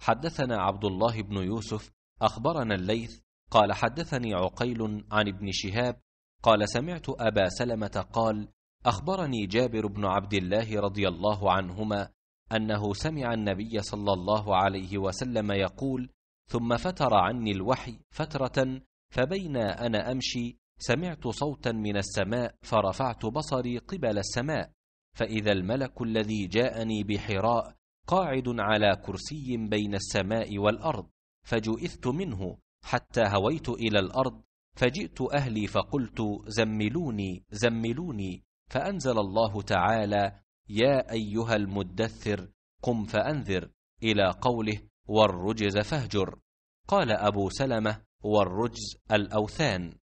حدثنا عبد الله بن يوسف أخبرنا الليث قال حدثني عقيل عن ابن شهاب قال سمعت أبا سلمة قال أخبرني جابر بن عبد الله رضي الله عنهما أنه سمع النبي صلى الله عليه وسلم يقول ثم فتر عني الوحي فترة فبين أنا أمشي سمعت صوتا من السماء فرفعت بصري قبل السماء فإذا الملك الذي جاءني بحراء قاعد على كرسي بين السماء والارض فجئثت منه حتى هويت الى الارض فجئت اهلي فقلت زملوني زملوني فانزل الله تعالى يا ايها المدثر قم فانذر الى قوله والرجز فاهجر قال ابو سلمه والرجز الاوثان